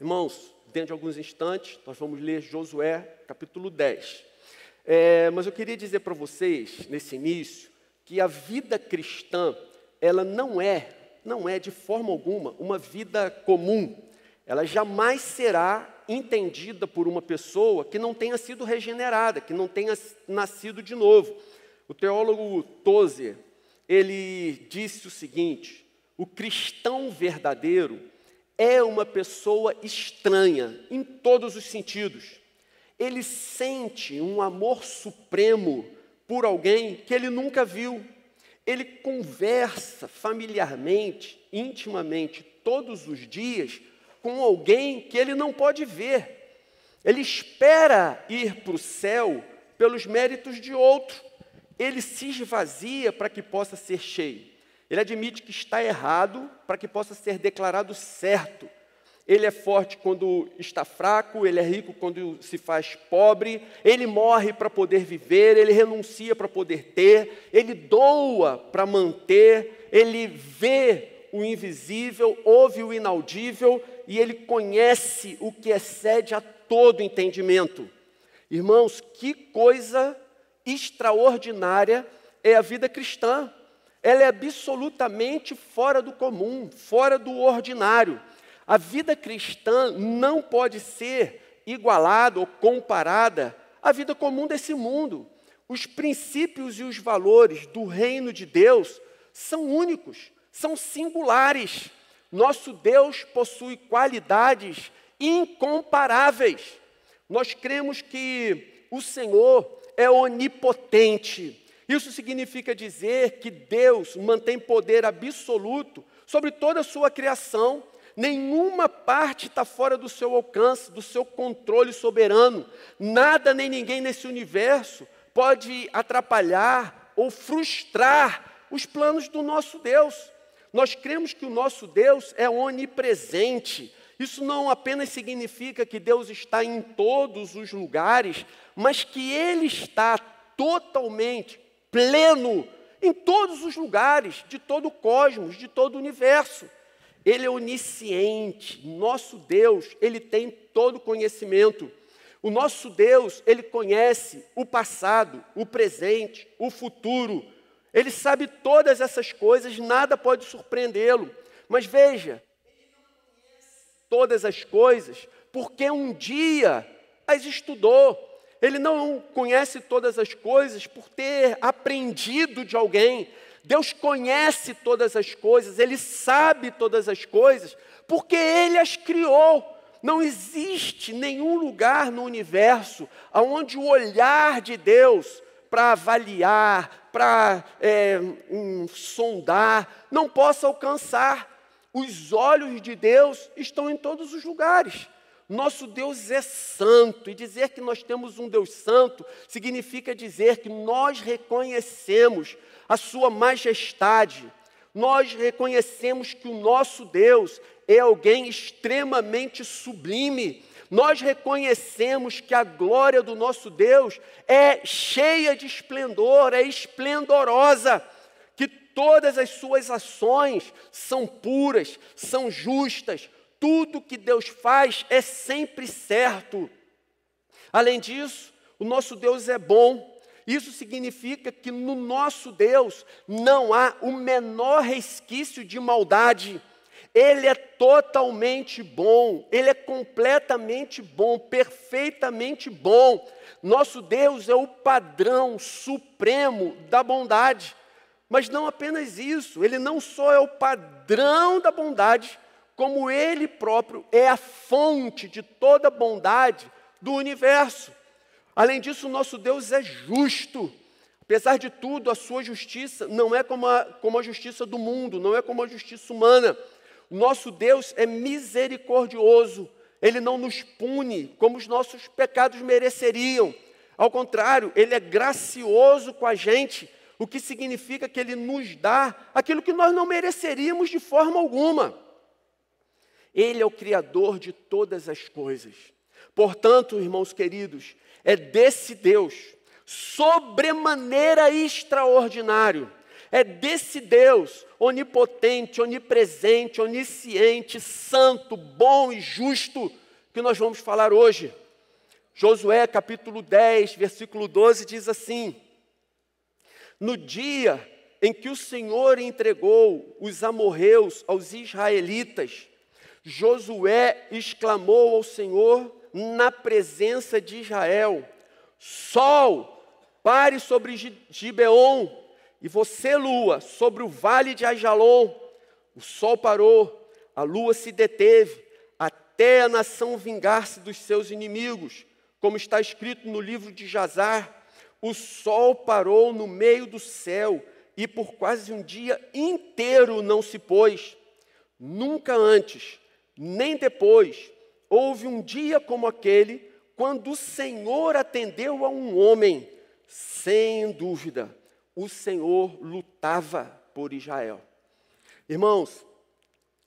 Irmãos, dentro de alguns instantes, nós vamos ler Josué, capítulo 10. É, mas eu queria dizer para vocês, nesse início, que a vida cristã, ela não é, não é de forma alguma, uma vida comum. Ela jamais será entendida por uma pessoa que não tenha sido regenerada, que não tenha nascido de novo. O teólogo Tozer, ele disse o seguinte: o cristão verdadeiro é uma pessoa estranha em todos os sentidos. Ele sente um amor supremo por alguém que ele nunca viu. Ele conversa familiarmente, intimamente, todos os dias com alguém que ele não pode ver. Ele espera ir para o céu pelos méritos de outro. Ele se esvazia para que possa ser cheio. Ele admite que está errado para que possa ser declarado certo. Ele é forte quando está fraco, ele é rico quando se faz pobre, ele morre para poder viver, ele renuncia para poder ter, ele doa para manter, ele vê o invisível, ouve o inaudível e ele conhece o que excede a todo entendimento. Irmãos, que coisa extraordinária é a vida cristã ela é absolutamente fora do comum, fora do ordinário. A vida cristã não pode ser igualada ou comparada à vida comum desse mundo. Os princípios e os valores do reino de Deus são únicos, são singulares. Nosso Deus possui qualidades incomparáveis. Nós cremos que o Senhor é onipotente, isso significa dizer que Deus mantém poder absoluto sobre toda a sua criação. Nenhuma parte está fora do seu alcance, do seu controle soberano. Nada nem ninguém nesse universo pode atrapalhar ou frustrar os planos do nosso Deus. Nós cremos que o nosso Deus é onipresente. Isso não apenas significa que Deus está em todos os lugares, mas que Ele está totalmente pleno em todos os lugares, de todo o cosmos, de todo o universo. Ele é onisciente, nosso Deus, ele tem todo conhecimento. O nosso Deus, ele conhece o passado, o presente, o futuro. Ele sabe todas essas coisas, nada pode surpreendê-lo. Mas veja, ele não conhece todas as coisas, porque um dia as estudou, ele não conhece todas as coisas por ter aprendido de alguém. Deus conhece todas as coisas, ele sabe todas as coisas, porque ele as criou. Não existe nenhum lugar no universo onde o olhar de Deus para avaliar, para é, um, sondar, não possa alcançar. Os olhos de Deus estão em todos os lugares. Nosso Deus é santo, e dizer que nós temos um Deus santo significa dizer que nós reconhecemos a Sua majestade, nós reconhecemos que o nosso Deus é alguém extremamente sublime, nós reconhecemos que a glória do nosso Deus é cheia de esplendor, é esplendorosa, que todas as suas ações são puras, são justas, tudo que Deus faz é sempre certo. Além disso, o nosso Deus é bom. Isso significa que no nosso Deus não há o menor resquício de maldade. Ele é totalmente bom, ele é completamente bom, perfeitamente bom. Nosso Deus é o padrão supremo da bondade. Mas não apenas isso, ele não só é o padrão da bondade, como Ele próprio é a fonte de toda bondade do universo. Além disso, nosso Deus é justo. Apesar de tudo, a sua justiça não é como a, como a justiça do mundo, não é como a justiça humana. Nosso Deus é misericordioso, ele não nos pune como os nossos pecados mereceriam. Ao contrário, ele é gracioso com a gente, o que significa que ele nos dá aquilo que nós não mereceríamos de forma alguma. Ele é o Criador de todas as coisas. Portanto, irmãos queridos, é desse Deus, sobremaneira extraordinário, é desse Deus onipotente, onipresente, onisciente, santo, bom e justo que nós vamos falar hoje. Josué capítulo 10, versículo 12 diz assim: No dia em que o Senhor entregou os amorreus aos israelitas, Josué exclamou ao Senhor na presença de Israel: Sol, pare sobre Gibeon, e você, lua, sobre o vale de Ajalon. O sol parou, a lua se deteve, até a nação vingar-se dos seus inimigos, como está escrito no livro de Jazar. O sol parou no meio do céu e por quase um dia inteiro não se pôs. Nunca antes nem depois houve um dia como aquele, quando o Senhor atendeu a um homem. Sem dúvida, o Senhor lutava por Israel. Irmãos,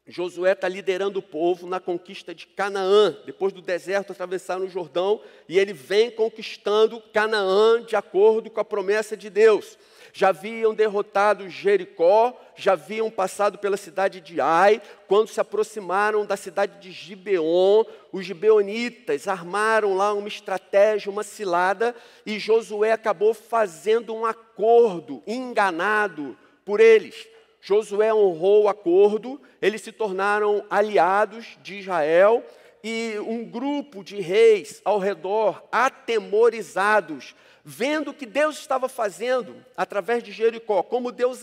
Josué está liderando o povo na conquista de Canaã. Depois do deserto atravessaram o Jordão e ele vem conquistando Canaã de acordo com a promessa de Deus já haviam derrotado Jericó, já haviam passado pela cidade de Ai, quando se aproximaram da cidade de Gibeon, os gibeonitas armaram lá uma estratégia, uma cilada, e Josué acabou fazendo um acordo enganado por eles. Josué honrou o acordo, eles se tornaram aliados de Israel e um grupo de reis ao redor, atemorizados, vendo o que Deus estava fazendo através de Jericó, como Deus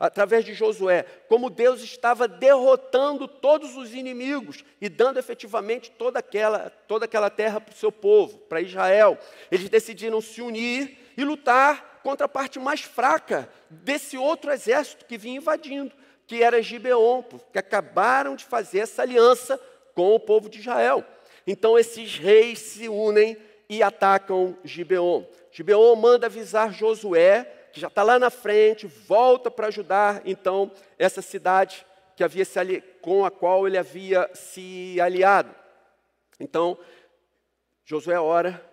através de Josué, como Deus estava derrotando todos os inimigos e dando efetivamente toda aquela, toda aquela terra para o seu povo, para Israel. Eles decidiram se unir e lutar contra a parte mais fraca desse outro exército que vinha invadindo, que era Gibeon, porque acabaram de fazer essa aliança com o povo de Israel. Então esses reis se unem e atacam Gibeon. Gibeon manda avisar Josué, que já está lá na frente, volta para ajudar então essa cidade que havia se com a qual ele havia se aliado. Então, Josué ora,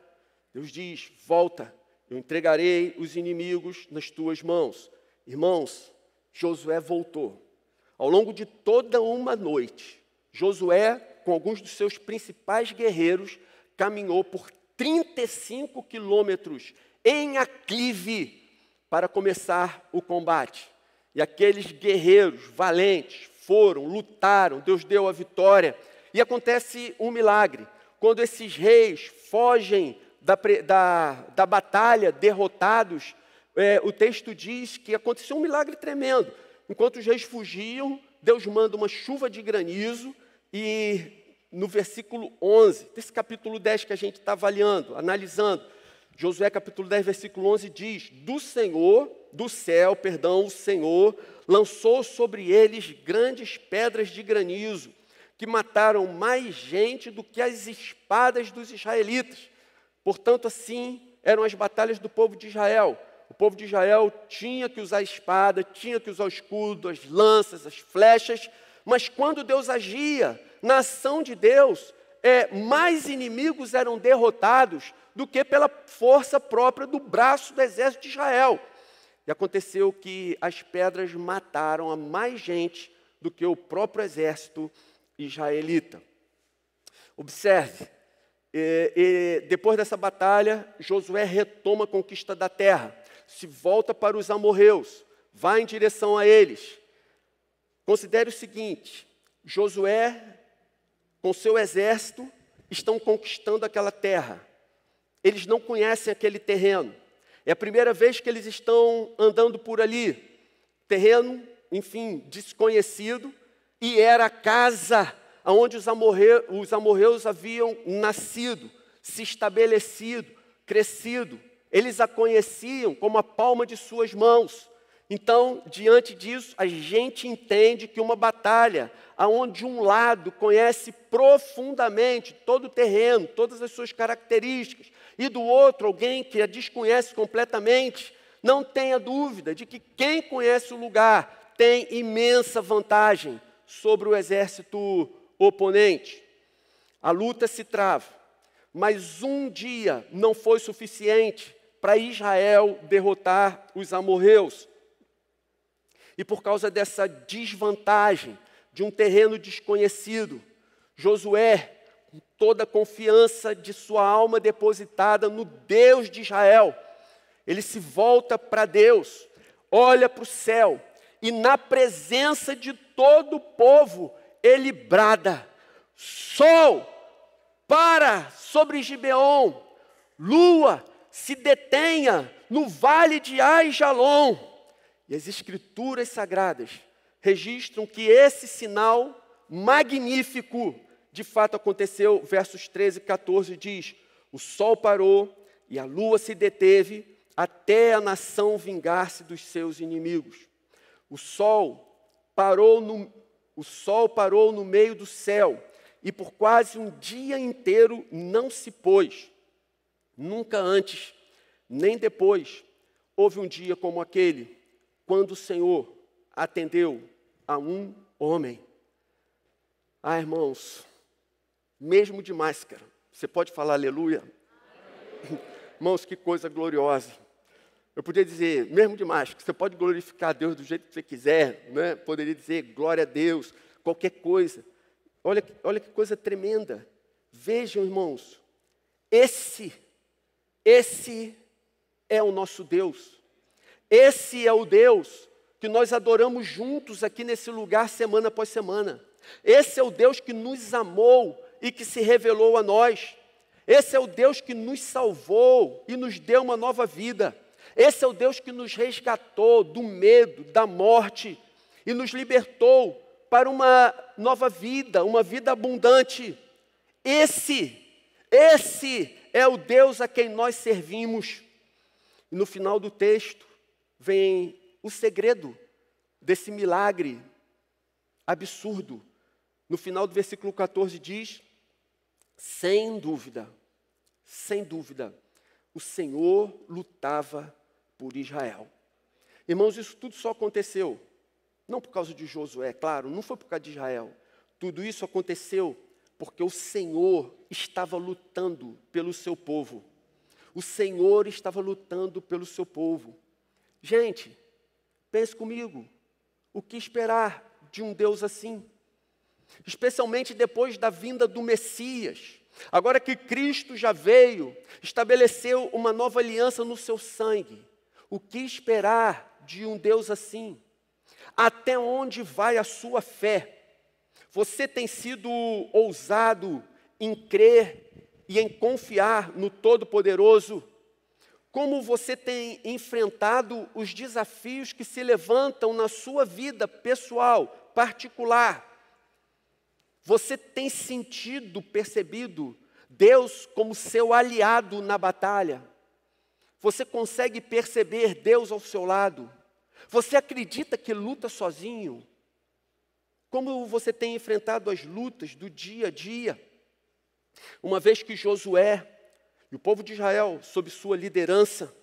Deus diz: Volta, eu entregarei os inimigos nas tuas mãos. Irmãos, Josué voltou. Ao longo de toda uma noite, Josué, com alguns dos seus principais guerreiros, caminhou por 35 quilômetros em aclive para começar o combate. E aqueles guerreiros valentes foram, lutaram, Deus deu a vitória. E acontece um milagre. Quando esses reis fogem da, da, da batalha, derrotados, é, o texto diz que aconteceu um milagre tremendo. Enquanto os reis fugiam, Deus manda uma chuva de granizo e no versículo 11, desse capítulo 10 que a gente está avaliando, analisando. Josué capítulo 10, versículo 11 diz: Do Senhor, do céu, perdão, o Senhor lançou sobre eles grandes pedras de granizo, que mataram mais gente do que as espadas dos israelitas. Portanto, assim eram as batalhas do povo de Israel. O povo de Israel tinha que usar a espada, tinha que usar o escudo, as lanças, as flechas, mas quando Deus agia, Nação de Deus, é, mais inimigos eram derrotados do que pela força própria do braço do exército de Israel. E aconteceu que as pedras mataram a mais gente do que o próprio exército israelita. Observe, e, é, e, é, depois dessa batalha, Josué retoma a conquista da terra, se volta para os amorreus, vai em direção a eles. Considere o seguinte: Josué com seu exército, estão conquistando aquela terra. Eles não conhecem aquele terreno. É a primeira vez que eles estão andando por ali. Terreno, enfim, desconhecido, e era a casa onde os, amorre, os amorreus haviam nascido, se estabelecido, crescido. Eles a conheciam como a palma de suas mãos. Então, diante disso, a gente entende que uma batalha, aonde um lado conhece profundamente todo o terreno, todas as suas características, e do outro alguém que a desconhece completamente, não tenha dúvida de que quem conhece o lugar tem imensa vantagem sobre o exército oponente. A luta se trava, mas um dia não foi suficiente para Israel derrotar os amorreus. E por causa dessa desvantagem de um terreno desconhecido, Josué, com toda a confiança de sua alma depositada no Deus de Israel, ele se volta para Deus, olha para o céu, e na presença de todo o povo, ele brada: Sol, para sobre Gibeon, Lua, se detenha no vale de Aijalon. E as Escrituras Sagradas registram que esse sinal magnífico de fato aconteceu. Versos 13 e 14 diz: O sol parou e a lua se deteve até a nação vingar-se dos seus inimigos. O sol parou no o sol parou no meio do céu e por quase um dia inteiro não se pôs. Nunca antes, nem depois, houve um dia como aquele quando o Senhor atendeu a um homem. Ah, irmãos, mesmo de máscara, você pode falar aleluia? Irmãos, que coisa gloriosa. Eu poderia dizer, mesmo de máscara, você pode glorificar a Deus do jeito que você quiser, né? poderia dizer glória a Deus, qualquer coisa. Olha, olha que coisa tremenda. Vejam, irmãos, esse, esse é o nosso Deus. Esse é o Deus que nós adoramos juntos aqui nesse lugar semana após semana. Esse é o Deus que nos amou e que se revelou a nós. Esse é o Deus que nos salvou e nos deu uma nova vida. Esse é o Deus que nos resgatou do medo, da morte e nos libertou para uma nova vida, uma vida abundante. Esse, esse é o Deus a quem nós servimos. E no final do texto, vem o segredo desse milagre absurdo. No final do versículo 14 diz: sem dúvida, sem dúvida, o Senhor lutava por Israel. Irmãos, isso tudo só aconteceu, não por causa de Josué, claro, não foi por causa de Israel. Tudo isso aconteceu porque o Senhor estava lutando pelo seu povo. O Senhor estava lutando pelo seu povo. Gente, pense comigo, o que esperar de um Deus assim? Especialmente depois da vinda do Messias. Agora que Cristo já veio, estabeleceu uma nova aliança no seu sangue. O que esperar de um Deus assim? Até onde vai a sua fé? Você tem sido ousado em crer e em confiar no Todo-Poderoso? como você tem enfrentado os desafios que se levantam na sua vida pessoal, particular. Você tem sentido, percebido Deus como seu aliado na batalha. Você consegue perceber Deus ao seu lado. Você acredita que luta sozinho? Como você tem enfrentado as lutas do dia a dia? Uma vez que Josué o povo de Israel, sob sua liderança,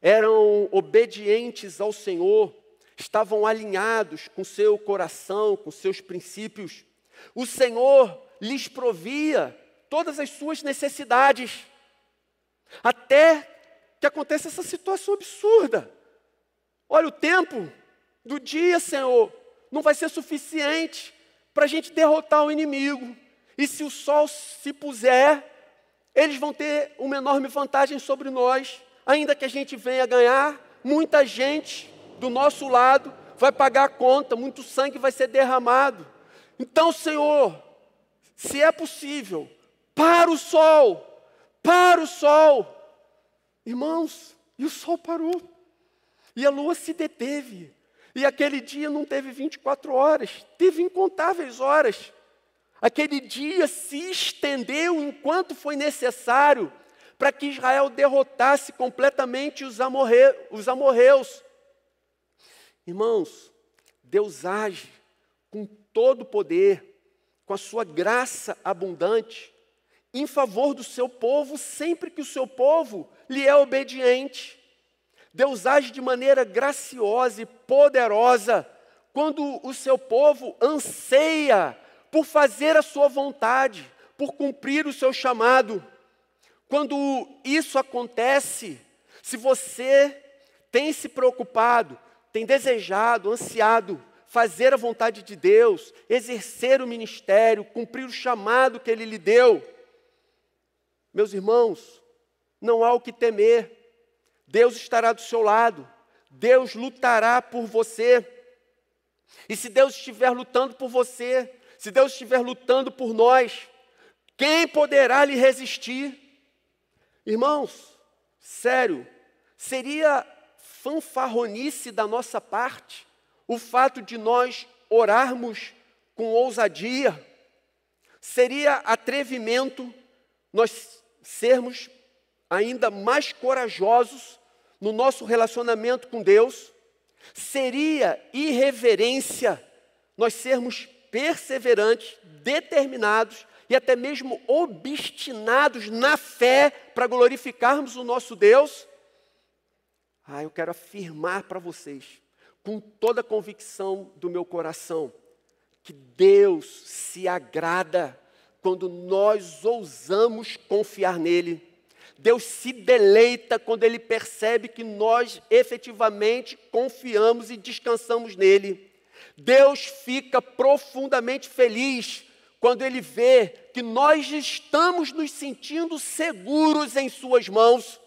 eram obedientes ao Senhor, estavam alinhados com seu coração, com seus princípios. O Senhor lhes provia todas as suas necessidades, até que aconteça essa situação absurda. Olha, o tempo do dia, Senhor, não vai ser suficiente para a gente derrotar o inimigo. E se o sol se puser, eles vão ter uma enorme vantagem sobre nós, ainda que a gente venha ganhar, muita gente do nosso lado vai pagar a conta, muito sangue vai ser derramado. Então, Senhor, se é possível, para o sol, para o sol. Irmãos, e o sol parou, e a lua se deteve, e aquele dia não teve 24 horas, teve incontáveis horas. Aquele dia se estendeu enquanto foi necessário para que Israel derrotasse completamente os, amorre, os amorreus. Irmãos, Deus age com todo o poder, com a sua graça abundante, em favor do seu povo, sempre que o seu povo lhe é obediente. Deus age de maneira graciosa e poderosa quando o seu povo anseia por fazer a sua vontade, por cumprir o seu chamado. Quando isso acontece, se você tem se preocupado, tem desejado, ansiado fazer a vontade de Deus, exercer o ministério, cumprir o chamado que Ele lhe deu, meus irmãos, não há o que temer. Deus estará do seu lado. Deus lutará por você. E se Deus estiver lutando por você, se Deus estiver lutando por nós, quem poderá lhe resistir? Irmãos, sério, seria fanfarronice da nossa parte o fato de nós orarmos com ousadia, seria atrevimento nós sermos ainda mais corajosos no nosso relacionamento com Deus, seria irreverência nós sermos perseverantes, determinados e até mesmo obstinados na fé para glorificarmos o nosso Deus? Ah, eu quero afirmar para vocês, com toda a convicção do meu coração, que Deus se agrada quando nós ousamos confiar nele. Deus se deleita quando ele percebe que nós efetivamente confiamos e descansamos nele. Deus fica profundamente feliz quando ele vê que nós estamos nos sentindo seguros em Suas mãos.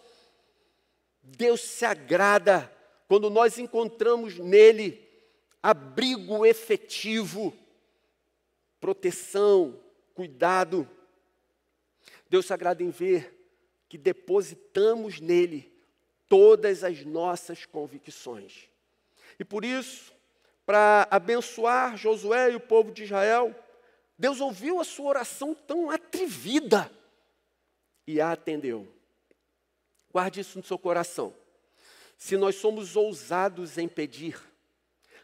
Deus se agrada quando nós encontramos nele abrigo efetivo, proteção, cuidado. Deus se agrada em ver que depositamos nele todas as nossas convicções. E por isso, para abençoar Josué e o povo de Israel, Deus ouviu a sua oração tão atrevida e a atendeu. Guarde isso no seu coração. Se nós somos ousados em pedir,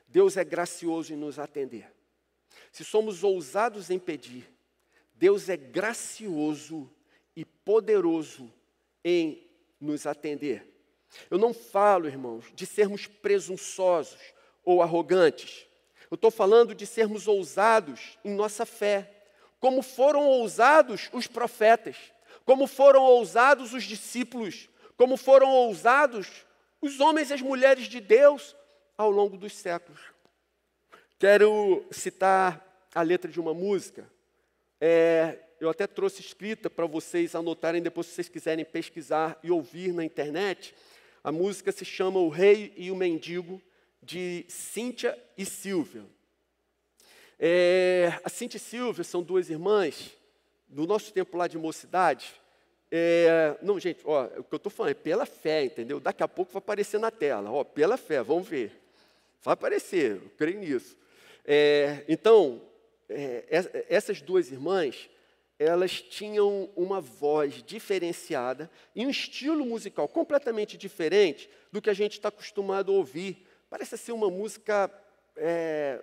Deus é gracioso em nos atender. Se somos ousados em pedir, Deus é gracioso e poderoso em nos atender. Eu não falo, irmãos, de sermos presunçosos, ou arrogantes. Eu estou falando de sermos ousados em nossa fé, como foram ousados os profetas, como foram ousados os discípulos, como foram ousados os homens e as mulheres de Deus ao longo dos séculos. Quero citar a letra de uma música. É, eu até trouxe escrita para vocês anotarem depois, se vocês quiserem pesquisar e ouvir na internet. A música se chama O Rei e o Mendigo, de Cíntia e Silvia. É, a Cíntia e Silvia são duas irmãs do nosso tempo lá de mocidade. É, não, gente, ó, o que eu estou falando é pela fé, entendeu? Daqui a pouco vai aparecer na tela, ó, pela fé, vamos ver. Vai aparecer, eu creio nisso. É, então, é, é, essas duas irmãs, elas tinham uma voz diferenciada e um estilo musical completamente diferente do que a gente está acostumado a ouvir Parece ser uma música é,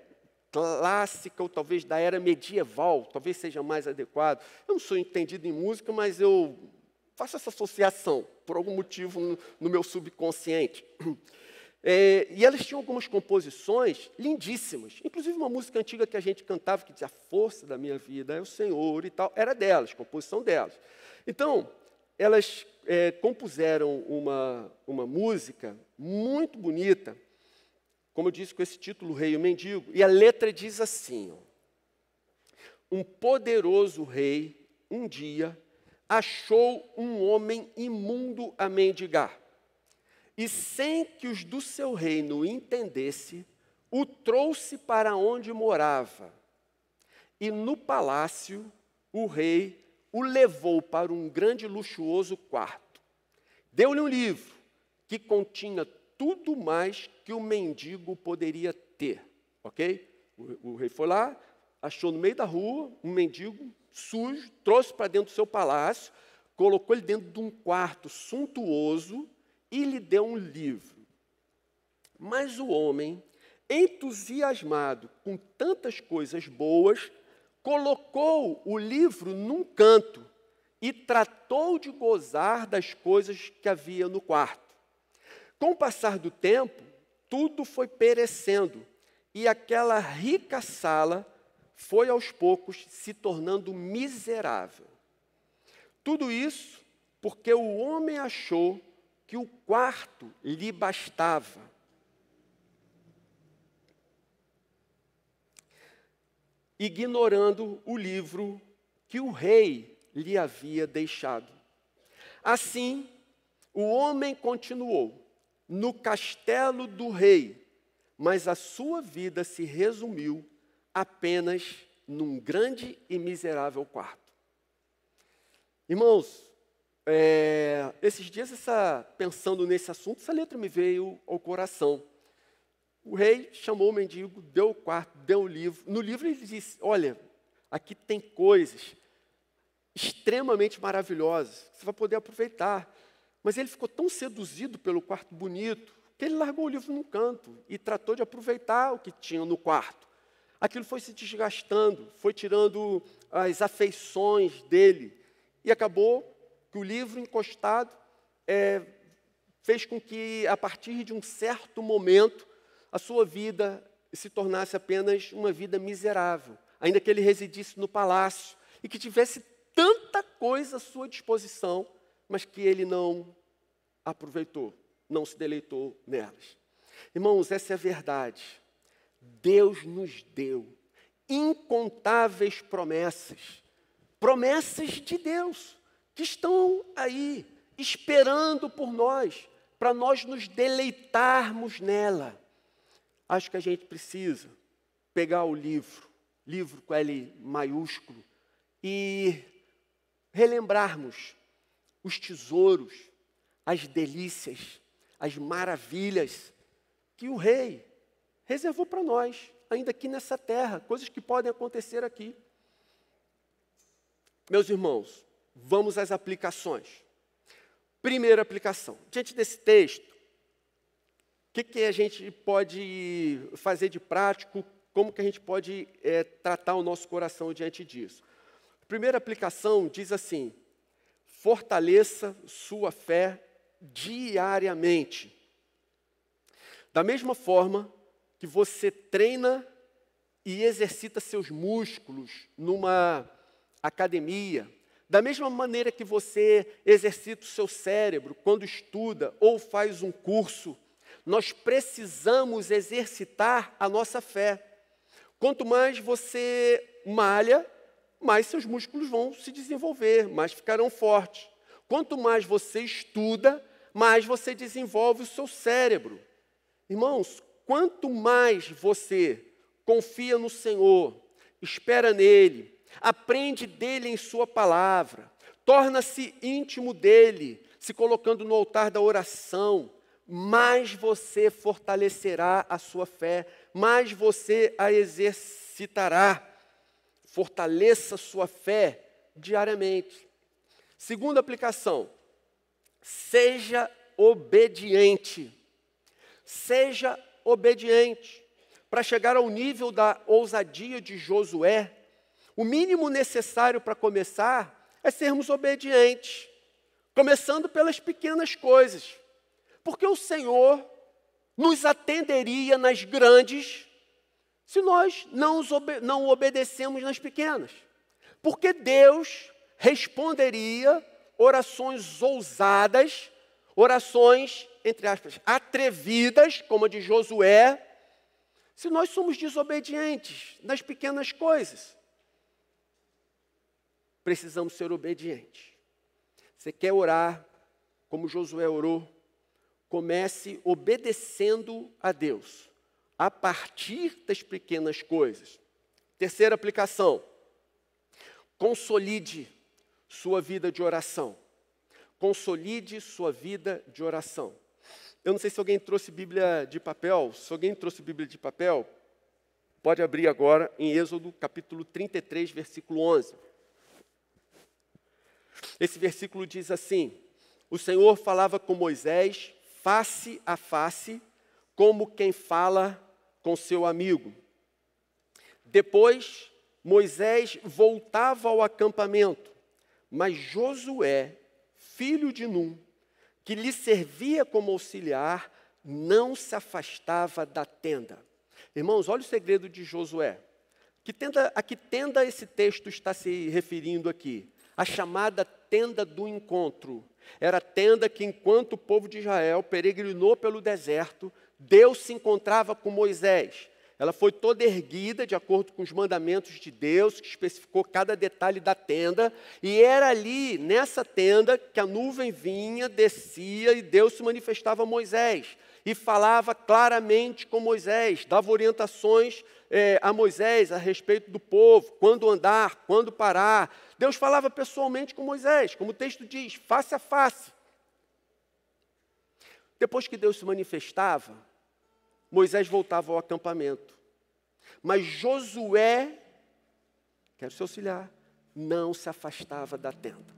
clássica, ou talvez da era medieval, talvez seja mais adequado. Eu não sou entendido em música, mas eu faço essa associação, por algum motivo, no, no meu subconsciente. É, e elas tinham algumas composições lindíssimas, inclusive uma música antiga que a gente cantava, que dizia A força da minha vida é o Senhor e tal, era delas, composição delas. Então, elas é, compuseram uma, uma música muito bonita, como eu disse, com esse título Rei e Mendigo. E a letra diz assim: ó, Um poderoso rei, um dia, achou um homem imundo a mendigar. E sem que os do seu reino entendesse, o trouxe para onde morava. E no palácio, o rei o levou para um grande luxuoso quarto. Deu-lhe um livro que continha tudo mais que o mendigo poderia ter, ok? O, o rei foi lá, achou no meio da rua um mendigo sujo, trouxe para dentro do seu palácio, colocou ele dentro de um quarto suntuoso e lhe deu um livro. Mas o homem, entusiasmado com tantas coisas boas, colocou o livro num canto e tratou de gozar das coisas que havia no quarto. Com o passar do tempo, tudo foi perecendo e aquela rica sala foi aos poucos se tornando miserável. Tudo isso porque o homem achou que o quarto lhe bastava. Ignorando o livro que o rei lhe havia deixado. Assim, o homem continuou no castelo do rei, mas a sua vida se resumiu apenas num grande e miserável quarto. Irmãos, é, esses dias, essa, pensando nesse assunto, essa letra me veio ao coração. O rei chamou o mendigo, deu o quarto, deu o livro. No livro ele disse: Olha, aqui tem coisas extremamente maravilhosas que você vai poder aproveitar. Mas ele ficou tão seduzido pelo quarto bonito que ele largou o livro no canto e tratou de aproveitar o que tinha no quarto. Aquilo foi se desgastando, foi tirando as afeições dele e acabou que o livro encostado é, fez com que, a partir de um certo momento, a sua vida se tornasse apenas uma vida miserável, ainda que ele residisse no palácio e que tivesse tanta coisa à sua disposição mas que ele não aproveitou, não se deleitou nelas. Irmãos, essa é a verdade. Deus nos deu incontáveis promessas, promessas de Deus, que estão aí, esperando por nós, para nós nos deleitarmos nela. Acho que a gente precisa pegar o livro, livro com L maiúsculo, e relembrarmos os tesouros, as delícias, as maravilhas que o rei reservou para nós, ainda aqui nessa terra, coisas que podem acontecer aqui. Meus irmãos, vamos às aplicações. Primeira aplicação. Diante desse texto, o que, que, a gente pode fazer de prático? Como que a gente pode é, tratar o nosso coração diante disso? Primeira aplicação diz assim: fortaleça sua fé diariamente. Da mesma forma que você treina e exercita seus músculos numa academia, da mesma maneira que você exercita o seu cérebro quando estuda ou faz um curso, nós precisamos exercitar a nossa fé. Quanto mais você malha, mais seus músculos vão se desenvolver, mais ficarão fortes. Quanto mais você estuda, mais você desenvolve o seu cérebro. Irmãos, quanto mais você confia no Senhor, espera nele, aprende dele em sua palavra, torna-se íntimo dele, se colocando no altar da oração, mais você fortalecerá a sua fé, mais você a exercitará. Fortaleça sua fé diariamente. Segunda aplicação, seja obediente. Seja obediente. Para chegar ao nível da ousadia de Josué, o mínimo necessário para começar é sermos obedientes, começando pelas pequenas coisas, porque o Senhor nos atenderia nas grandes se nós não, obede não obedecemos nas pequenas. Porque Deus responderia orações ousadas, orações, entre aspas, atrevidas, como a de Josué, se nós somos desobedientes nas pequenas coisas. Precisamos ser obedientes. Você quer orar como Josué orou? Comece obedecendo a Deus a partir das pequenas coisas. Terceira aplicação: consolide sua vida de oração. Consolide sua vida de oração. Eu não sei se alguém trouxe Bíblia de papel. Se alguém trouxe Bíblia de papel, pode abrir agora em Êxodo capítulo 33, versículo 11. Esse versículo diz assim: O Senhor falava com Moisés face a face, como quem fala com seu amigo. Depois, Moisés voltava ao acampamento, mas Josué, filho de Num, que lhe servia como auxiliar, não se afastava da tenda. Irmãos, olha o segredo de Josué. Que tenda, a que tenda esse texto está se referindo aqui? A chamada tenda do encontro. Era a tenda que, enquanto o povo de Israel peregrinou pelo deserto, Deus se encontrava com Moisés. Ela foi toda erguida de acordo com os mandamentos de Deus, que especificou cada detalhe da tenda, e era ali, nessa tenda, que a nuvem vinha, descia e Deus se manifestava a Moisés e falava claramente com Moisés, dava orientações eh, a Moisés a respeito do povo, quando andar, quando parar. Deus falava pessoalmente com Moisés, como o texto diz, face a face. Depois que Deus se manifestava, Moisés voltava ao acampamento. Mas Josué, quero se auxiliar, não se afastava da tenda.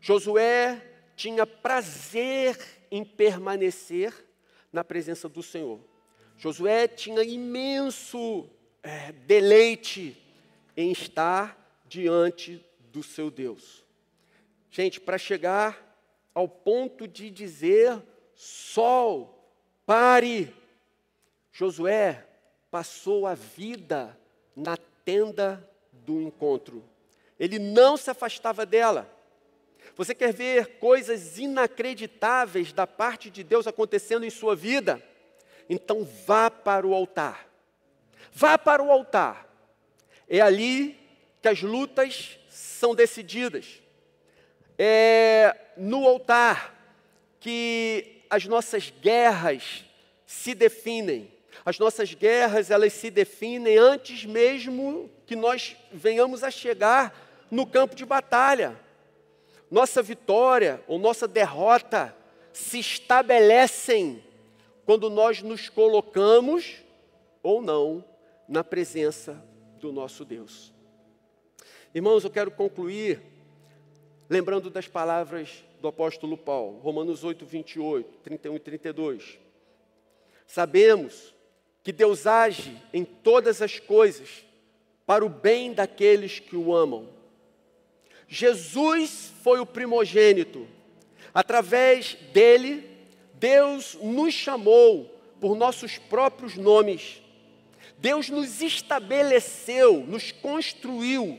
Josué tinha prazer em permanecer na presença do Senhor. Josué tinha imenso é, deleite em estar diante do seu Deus. Gente, para chegar ao ponto de dizer: sol, pare, Josué passou a vida na tenda do encontro. Ele não se afastava dela. Você quer ver coisas inacreditáveis da parte de Deus acontecendo em sua vida? Então vá para o altar. Vá para o altar. É ali que as lutas são decididas. É no altar que as nossas guerras se definem. As nossas guerras, elas se definem antes mesmo que nós venhamos a chegar no campo de batalha. Nossa vitória ou nossa derrota se estabelecem quando nós nos colocamos ou não na presença do nosso Deus. Irmãos, eu quero concluir lembrando das palavras do apóstolo Paulo, Romanos 8, 28, 31 e 32. Sabemos que Deus age em todas as coisas para o bem daqueles que o amam. Jesus foi o primogênito. Através dele, Deus nos chamou por nossos próprios nomes. Deus nos estabeleceu, nos construiu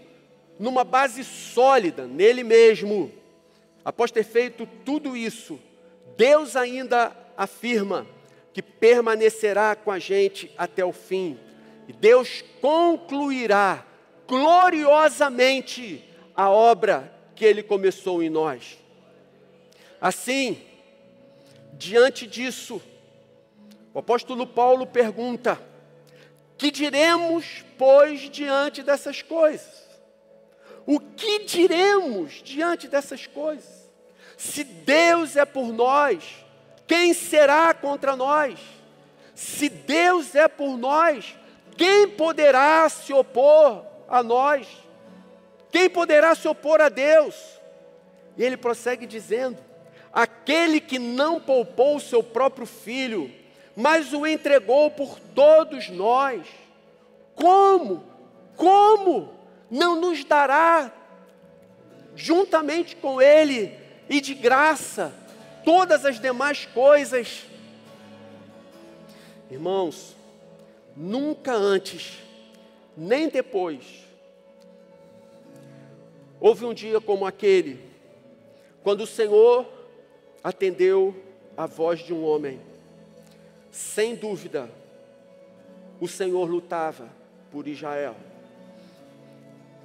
numa base sólida nele mesmo. Após ter feito tudo isso, Deus ainda afirma que permanecerá com a gente até o fim. E Deus concluirá gloriosamente a obra que ele começou em nós. Assim, diante disso, o apóstolo Paulo pergunta: Que diremos, pois, diante dessas coisas? O que diremos diante dessas coisas? Se Deus é por nós, quem será contra nós? Se Deus é por nós, quem poderá se opor a nós? Quem poderá se opor a Deus? E ele prossegue dizendo: Aquele que não poupou o seu próprio filho, mas o entregou por todos nós, como, como não nos dará juntamente com ele e de graça todas as demais coisas. Irmãos, nunca antes, nem depois, houve um dia como aquele, quando o Senhor atendeu a voz de um homem. Sem dúvida, o Senhor lutava por Israel.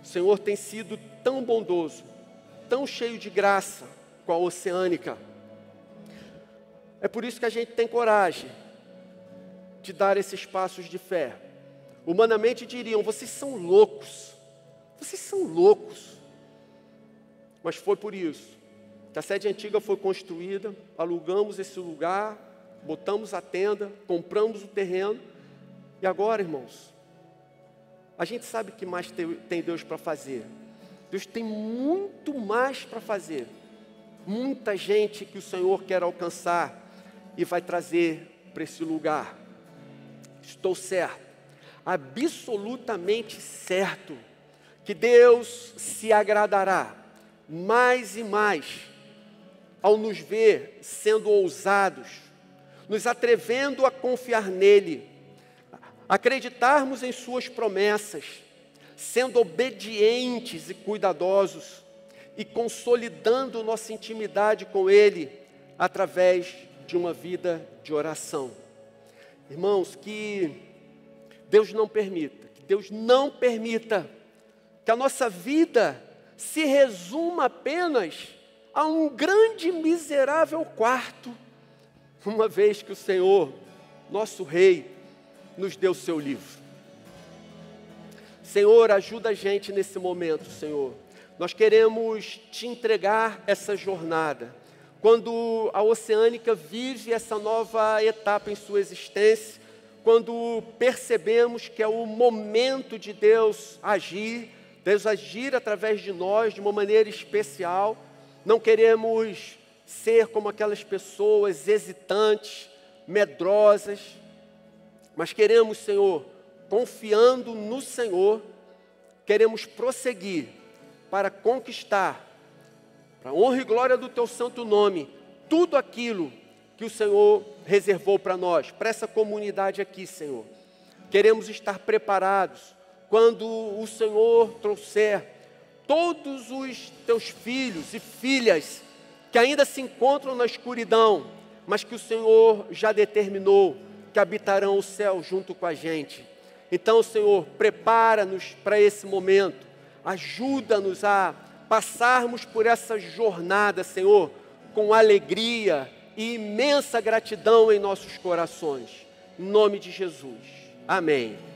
O Senhor tem sido tão bondoso, tão cheio de graça com a oceânica. É por isso que a gente tem coragem de dar esses passos de fé. Humanamente diriam: vocês são loucos, vocês são loucos. Mas foi por isso que a sede antiga foi construída, alugamos esse lugar, botamos a tenda, compramos o terreno. E agora, irmãos, a gente sabe que mais tem Deus para fazer. Deus tem muito mais para fazer. Muita gente que o Senhor quer alcançar e vai trazer para esse lugar. Estou certo, absolutamente certo, que Deus se agradará mais e mais ao nos ver sendo ousados, nos atrevendo a confiar nele, acreditarmos em Suas promessas, sendo obedientes e cuidadosos e consolidando nossa intimidade com Ele através de uma vida de oração. Irmãos, que Deus não permita, que Deus não permita que a nossa vida se resuma apenas a um grande miserável quarto, uma vez que o Senhor, nosso Rei, nos deu o seu livro. Senhor, ajuda a gente nesse momento, Senhor. Nós queremos te entregar essa jornada quando a oceânica vive essa nova etapa em sua existência, quando percebemos que é o momento de Deus agir, Deus agir através de nós de uma maneira especial, não queremos ser como aquelas pessoas hesitantes, medrosas, mas queremos, Senhor, confiando no Senhor, queremos prosseguir para conquistar para honra e glória do teu santo nome, tudo aquilo que o Senhor reservou para nós, para essa comunidade aqui, Senhor. Queremos estar preparados quando o Senhor trouxer todos os teus filhos e filhas que ainda se encontram na escuridão, mas que o Senhor já determinou que habitarão o céu junto com a gente. Então, Senhor, prepara-nos para esse momento, ajuda-nos a passarmos por essa jornada, Senhor, com alegria e imensa gratidão em nossos corações. Em nome de Jesus. Amém.